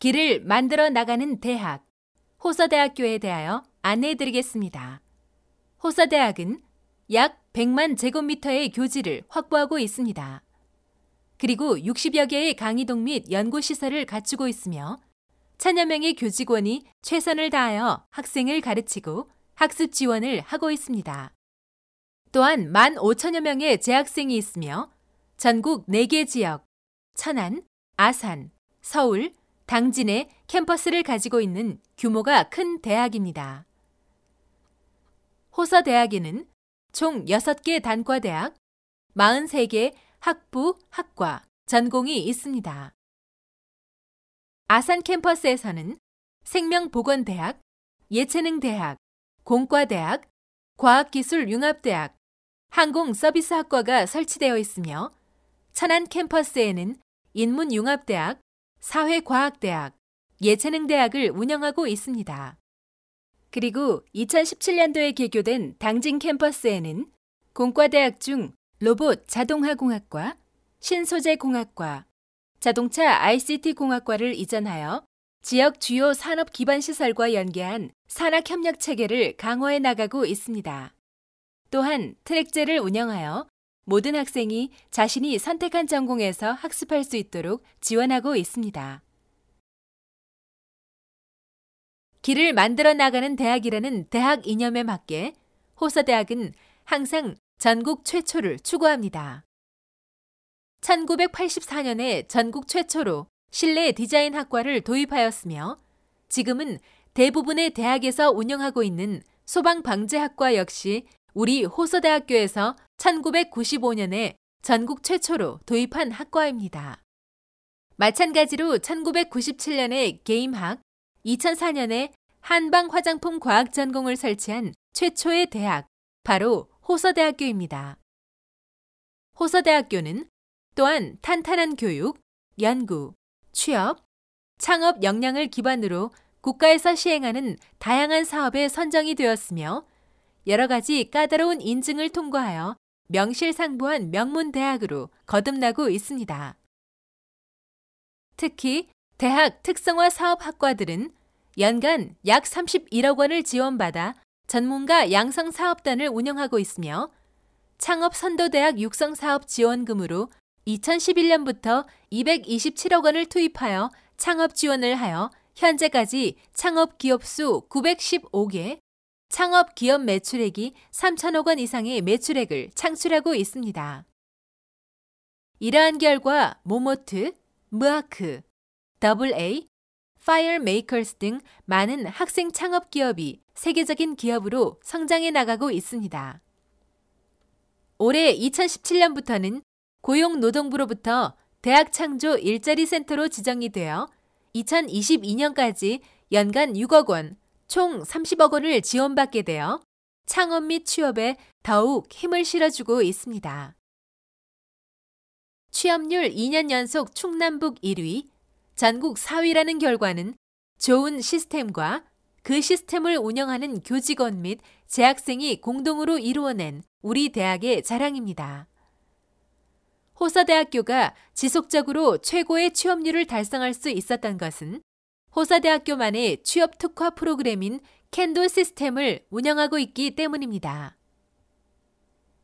길을 만들어 나가는 대학, 호서대학교에 대하여 안내해 드리겠습니다. 호서대학은 약 100만 제곱미터의 교지를 확보하고 있습니다. 그리고 60여 개의 강의동 및 연구시설을 갖추고 있으며 천여 명의 교직원이 최선을 다하여 학생을 가르치고 학습 지원을 하고 있습니다. 또한 1만 5천여 명의 재학생이 있으며 전국 4개 지역, 천안, 아산, 서울, 당진의 캠퍼스를 가지고 있는 규모가 큰 대학입니다. 호서대학에는 총 6개 단과대학, 43개 학부, 학과, 전공이 있습니다. 아산 캠퍼스에서는 생명보건대학, 예체능대학, 공과대학, 과학기술융합대학, 항공서비스학과가 설치되어 있으며 천안 캠퍼스에는 인문융합대학, 사회과학대학, 예체능대학을 운영하고 있습니다. 그리고 2017년도에 개교된 당진 캠퍼스에는 공과대학 중 로봇 자동화공학과, 신소재공학과, 자동차 ICT공학과를 이전하여 지역 주요 산업 기반 시설과 연계한 산학협력 체계를 강화해 나가고 있습니다. 또한 트랙제를 운영하여 모든 학생이 자신이 선택한 전공에서 학습할 수 있도록 지원하고 있습니다. 길을 만들어 나가는 대학이라는 대학 이념에 맞게 호서대학은 항상 전국 최초를 추구합니다. 1984년에 전국 최초로 실내 디자인 학과를 도입하였으며 지금은 대부분의 대학에서 운영하고 있는 소방방재학과 역시 우리 호서대학교에서 1995년에 전국 최초로 도입한 학과입니다. 마찬가지로 1997년에 게임학, 2004년에 한방 화장품 과학 전공을 설치한 최초의 대학, 바로 호서대학교입니다. 호서대학교는 또한 탄탄한 교육, 연구, 취업, 창업 역량을 기반으로 국가에서 시행하는 다양한 사업에 선정이 되었으며 여러 가지 까다로운 인증을 통과하여 명실상부한 명문대학으로 거듭나고 있습니다. 특히 대학 특성화 사업 학과들은 연간 약 31억 원을 지원받아 전문가 양성 사업단을 운영하고 있으며 창업 선도대학 육성 사업 지원금으로 2011년부터 227억 원을 투입하여 창업 지원을 하여 현재까지 창업 기업 수 915개, 창업 기업 매출액이 3천억 원 이상의 매출액을 창출하고 있습니다. 이러한 결과 모모트, 무아크, AA, 파이어메이커스 등 많은 학생 창업 기업이 세계적인 기업으로 성장해 나가고 있습니다. 올해 2017년부터는 고용노동부로부터 대학 창조 일자리 센터로 지정이 되어 2022년까지 연간 6억 원, 총 30억 원을 지원받게 되어 창업 및 취업에 더욱 힘을 실어주고 있습니다. 취업률 2년 연속 충남북 1위, 전국 4위라는 결과는 좋은 시스템과 그 시스템을 운영하는 교직원 및 재학생이 공동으로 이루어낸 우리 대학의 자랑입니다. 호서대학교가 지속적으로 최고의 취업률을 달성할 수 있었던 것은 호사대학교만의 취업 특화 프로그램인 캔도 시스템을 운영하고 있기 때문입니다.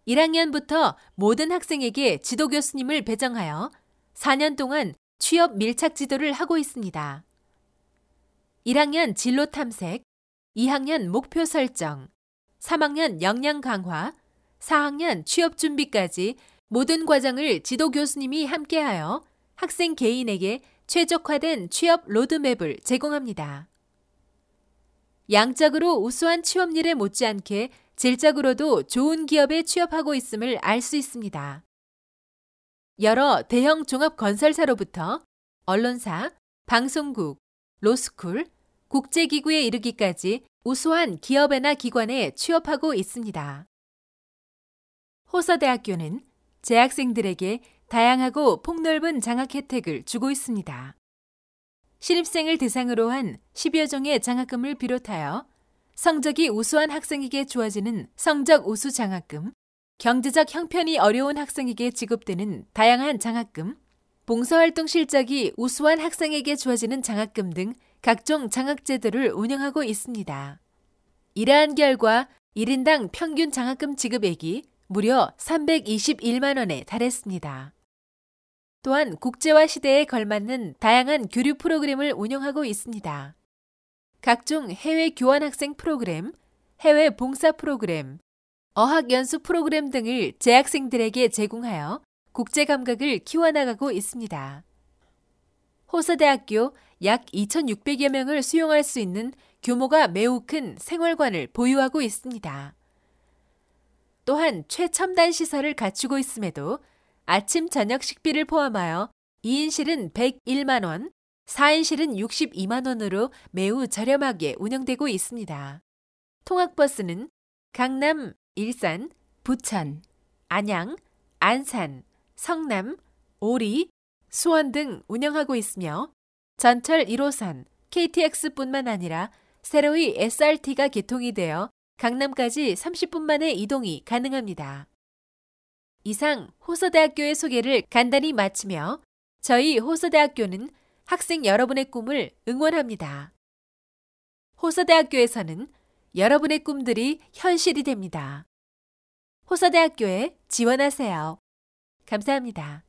1학년부터 모든 학생에게 지도 교수님을 배정하여 4년 동안 취업 밀착 지도를 하고 있습니다. 1학년 진로 탐색, 2학년 목표 설정, 3학년 역량 강화, 4학년 취업 준비까지 모든 과정을 지도 교수님이 함께하여 학생 개인에게 최적화된 취업 로드맵을 제공합니다. 양적으로 우수한 취업률에 못지않게 질적으로도 좋은 기업에 취업하고 있음을 알 수 있습니다. 여러 대형 종합 건설사로부터 언론사, 방송국, 로스쿨, 국제기구에 이르기까지 우수한 기업이나 기관에 취업하고 있습니다. 호서대학교는 재학생들에게 다양하고 폭넓은 장학 혜택을 주고 있습니다. 신입생을 대상으로 한 10여 종의 장학금을 비롯하여 성적이 우수한 학생에게 주어지는 성적 우수 장학금, 경제적 형편이 어려운 학생에게 지급되는 다양한 장학금, 봉사활동 실적이 우수한 학생에게 주어지는 장학금 등 각종 장학제도를 운영하고 있습니다. 이러한 결과 1인당 평균 장학금 지급액이 무려 321만 원에 달했습니다. 또한 국제화 시대에 걸맞는 다양한 교류 프로그램을 운영하고 있습니다. 각종 해외 교환학생 프로그램, 해외 봉사 프로그램, 어학연수 프로그램 등을 재학생들에게 제공하여 국제 감각을 키워나가고 있습니다. 호서대학교약 2,600여 명을 수용할 수 있는 규모가 매우 큰 생활관을 보유하고 있습니다. 또한 최첨단 시설을 갖추고 있음에도 아침 저녁 식비를 포함하여 2인실은 101만 원, 4인실은 62만 원으로 매우 저렴하게 운영되고 있습니다. 통학버스는 강남, 일산, 부천, 안양, 안산, 성남, 오리, 수원 등 운영하고 있으며 전철 1호선, KTX뿐만 아니라 새로이 SRT가 개통이 되어 강남까지 30분 만에 이동이 가능합니다. 이상 호서대학교의 소개를 간단히 마치며 저희 호서대학교는 학생 여러분의 꿈을 응원합니다. 호서대학교에서는 여러분의 꿈들이 현실이 됩니다. 호서대학교에 지원하세요. 감사합니다.